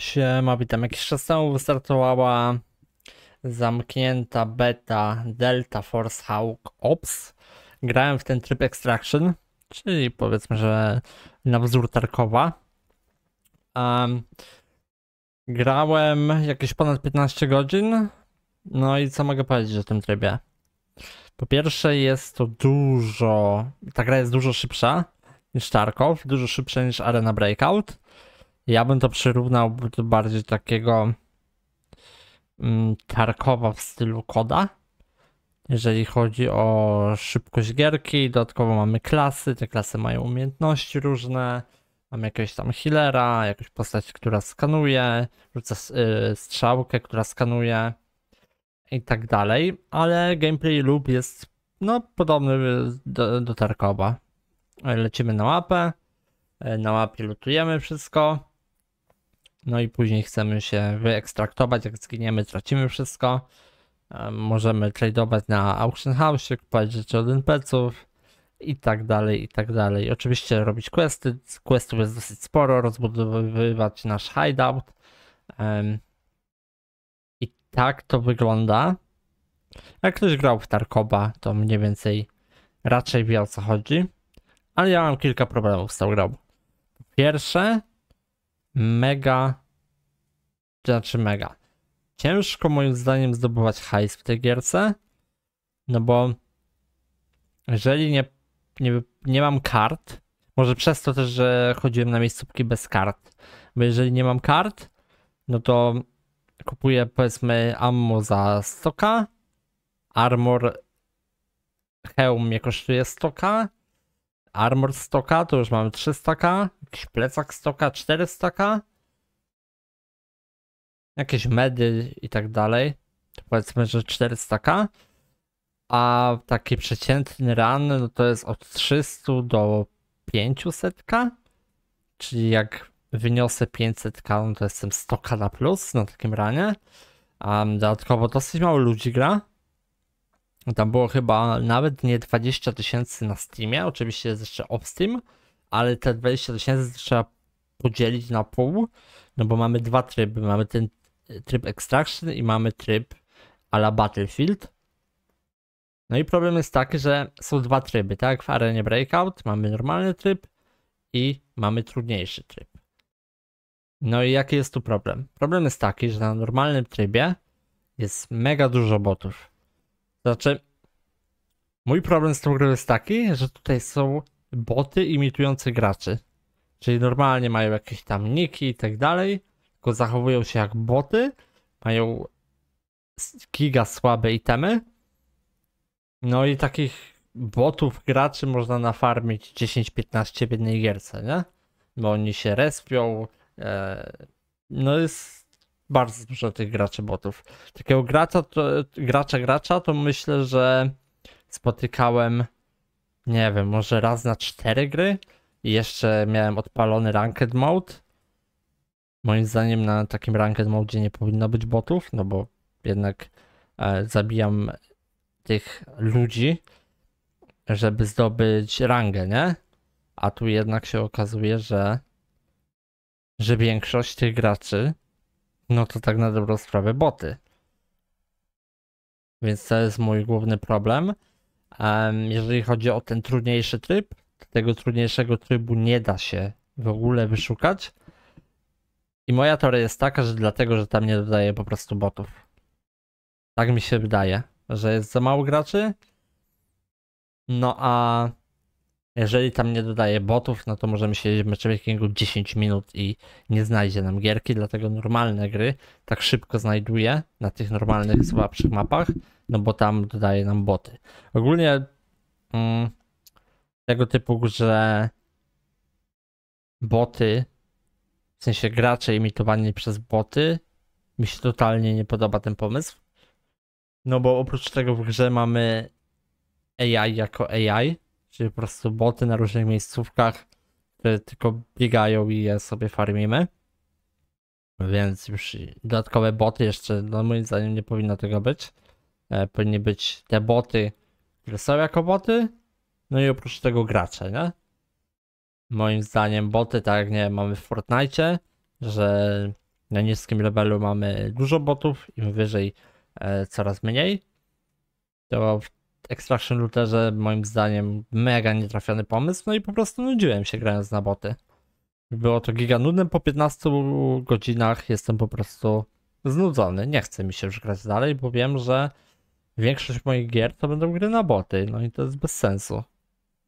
Siema, witam. Jakiś czas temu wystartowała zamknięta beta Delta Force Hawk Ops. Grałem w ten tryb Extraction, czyli powiedzmy, że na wzór Tarkowa. Um, grałem jakieś ponad 15 godzin. No i co mogę powiedzieć o tym trybie? Po pierwsze jest to dużo, ta gra jest dużo szybsza niż Tarkov, dużo szybsza niż Arena Breakout. Ja bym to przyrównał do bardziej takiego mm, Tarkowa w stylu koda. Jeżeli chodzi o szybkość gierki, dodatkowo mamy klasy, te klasy mają umiejętności różne. Mam jakiegoś tam healera, jakąś postać, która skanuje, rzuca y, strzałkę, która skanuje i tak dalej, ale gameplay lub jest no, podobny y, do, do Tarkowa. Lecimy na łapę, y, na łapie lutujemy wszystko. No i później chcemy się wyekstraktować. Jak zginiemy, tracimy wszystko. Możemy tradeować na auction house, kupować rzeczy od NPC-ów i tak dalej, i tak dalej. Oczywiście robić questy. Questów jest dosyć sporo, rozbudowywać nasz hideout. I tak to wygląda. Jak ktoś grał w Tarkoba, to mniej więcej raczej wie o co chodzi. Ale ja mam kilka problemów z tą grą. Pierwsze, mega znaczy mega. Ciężko moim zdaniem zdobywać hajs w tej gierce, no bo jeżeli nie, nie, nie mam kart, może przez to też, że chodziłem na miejscówki bez kart, bo jeżeli nie mam kart, no to kupuję powiedzmy ammo za 100k, armor hełm mnie kosztuje 100k, armor 100k to już mam 300k, jakiś plecak 100k, 400k, jakieś medy i tak dalej, to powiedzmy, że 400k, a taki przeciętny run no to jest od 300 do 500k, czyli jak wyniosę 500k, no to jestem 100k na plus na takim ranie. Um, dodatkowo dosyć mało ludzi gra. Tam było chyba nawet nie 20 tysięcy na Steamie, oczywiście jest jeszcze off Steam, ale te 20 tysięcy trzeba podzielić na pół, no bo mamy dwa tryby. Mamy ten e, tryb Extraction i mamy tryb ala Battlefield. No i problem jest taki, że są dwa tryby, tak? W arenie Breakout mamy normalny tryb i mamy trudniejszy tryb. No i jaki jest tu problem? Problem jest taki, że na normalnym trybie jest mega dużo botów. Znaczy, mój problem z tą grą jest taki, że tutaj są boty imitujące graczy. Czyli normalnie mają jakieś tam niki i tak dalej, tylko zachowują się jak boty, mają giga słabe itemy. No i takich botów, graczy można nafarmić 10-15 w jednej gierce, nie? Bo oni się respią. E... No jest bardzo dużo tych graczy botów. Takiego gracza, to, gracza, gracza to myślę, że spotykałem, nie wiem, może raz na cztery gry i jeszcze miałem odpalony ranked mode. Moim zdaniem na takim ranked mode nie powinno być botów, no bo jednak e, zabijam tych ludzi, żeby zdobyć rangę, nie? A tu jednak się okazuje, że, że większość tych graczy, no to tak na dobrą sprawę boty. Więc to jest mój główny problem. Um, jeżeli chodzi o ten trudniejszy tryb, tego trudniejszego trybu nie da się w ogóle wyszukać. I moja teoria jest taka, że dlatego, że tam nie dodaje po prostu botów. Tak mi się wydaje, że jest za mało graczy. No a jeżeli tam nie dodaje botów, no to możemy siedzieć w matchmakingu 10 minut i nie znajdzie nam gierki, dlatego normalne gry tak szybko znajduje na tych normalnych, słabszych mapach, no bo tam dodaje nam boty. Ogólnie mm, tego typu grze boty, w sensie gracze imitowani przez boty, mi się totalnie nie podoba ten pomysł. No bo oprócz tego w grze mamy AI jako AI, czyli po prostu boty na różnych miejscówkach, które tylko biegają i je sobie farmimy. Więc już dodatkowe boty jeszcze, no moim zdaniem nie powinno tego być. E, powinny być te boty, które są jako boty, no i oprócz tego gracze, nie? Moim zdaniem boty, tak jak nie mamy w Fortnite, że na niskim levelu mamy dużo botów, im wyżej e, coraz mniej. To w Extraction Looterze moim zdaniem mega nietrafiony pomysł, no i po prostu nudziłem się grając na boty. Było to nudne. po 15 godzinach jestem po prostu znudzony, nie chce mi się już grać dalej, bo wiem, że większość moich gier to będą gry na boty, no i to jest bez sensu.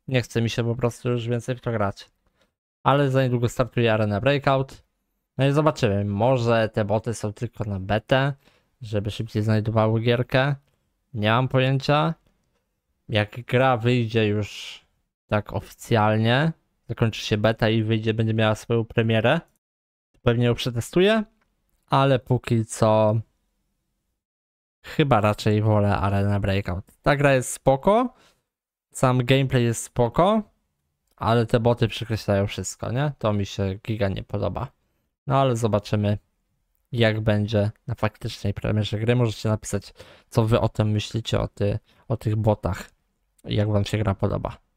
Nie chce mi się po prostu już więcej w to grać. Ale za niedługo startuje Arena Breakout. No i zobaczymy, może te boty są tylko na betę, żeby szybciej znajdowały gierkę. Nie mam pojęcia. Jak gra wyjdzie już tak oficjalnie, zakończy się beta i wyjdzie, będzie miała swoją premierę, pewnie ją przetestuję, ale póki co chyba raczej wolę Arena Breakout. Ta gra jest spoko, sam gameplay jest spoko, ale te boty przekreślają wszystko, nie? To mi się giga nie podoba. No ale zobaczymy, jak będzie na faktycznej premierze gry. Możecie napisać, co wy o tym myślicie, o, ty, o tych botach, jak wam się gra podoba.